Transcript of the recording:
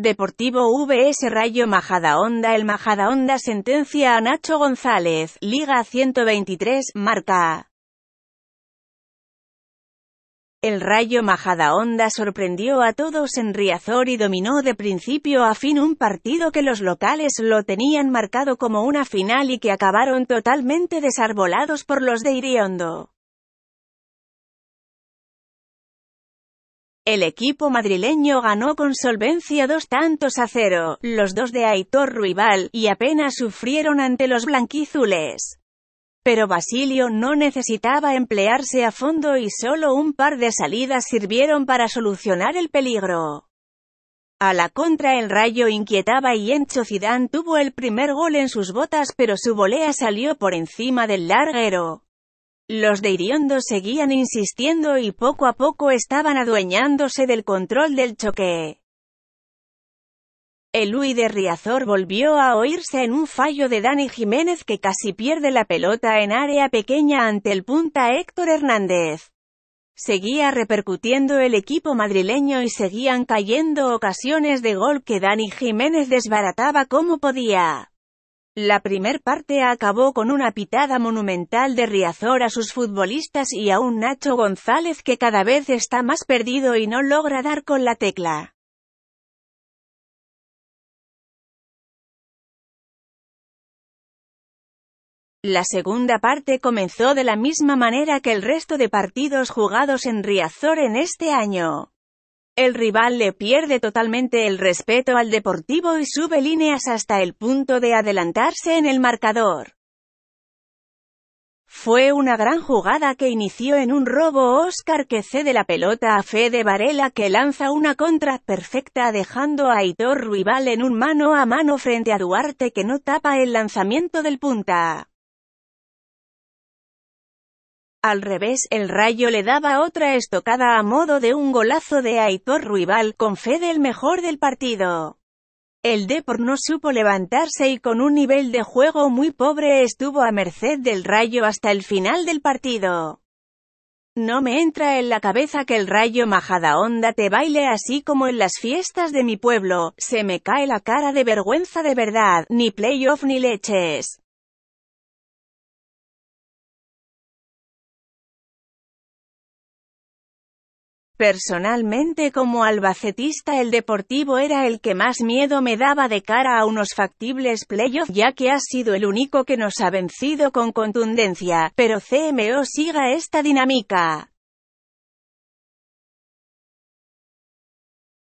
Deportivo VS Rayo Majada Honda, El Majada Honda sentencia a Nacho González, Liga 123, marca. El Rayo Majada Honda sorprendió a todos en Riazor y dominó de principio a fin un partido que los locales lo tenían marcado como una final y que acabaron totalmente desarbolados por los de Iriondo. El equipo madrileño ganó con solvencia dos tantos a cero, los dos de Aitor Ruibal, y apenas sufrieron ante los blanquizules. Pero Basilio no necesitaba emplearse a fondo y solo un par de salidas sirvieron para solucionar el peligro. A la contra el rayo inquietaba y Encho Zidane tuvo el primer gol en sus botas pero su volea salió por encima del larguero. Los de Iriondo seguían insistiendo y poco a poco estaban adueñándose del control del choque. El UI de Riazor volvió a oírse en un fallo de Dani Jiménez que casi pierde la pelota en área pequeña ante el punta Héctor Hernández. Seguía repercutiendo el equipo madrileño y seguían cayendo ocasiones de gol que Dani Jiménez desbarataba como podía. La primer parte acabó con una pitada monumental de Riazor a sus futbolistas y a un Nacho González que cada vez está más perdido y no logra dar con la tecla. La segunda parte comenzó de la misma manera que el resto de partidos jugados en Riazor en este año el rival le pierde totalmente el respeto al Deportivo y sube líneas hasta el punto de adelantarse en el marcador. Fue una gran jugada que inició en un robo Oscar que cede la pelota a Fede Varela que lanza una contra perfecta dejando a Aitor Ruival en un mano a mano frente a Duarte que no tapa el lanzamiento del punta. Al revés, el Rayo le daba otra estocada a modo de un golazo de Aitor Ruibal, con fe del mejor del partido. El Depor no supo levantarse y con un nivel de juego muy pobre estuvo a merced del Rayo hasta el final del partido. No me entra en la cabeza que el Rayo majada onda te baile así como en las fiestas de mi pueblo, se me cae la cara de vergüenza de verdad, ni playoff ni leches. Personalmente como albacetista el Deportivo era el que más miedo me daba de cara a unos factibles playoffs ya que ha sido el único que nos ha vencido con contundencia, pero CMO siga esta dinámica.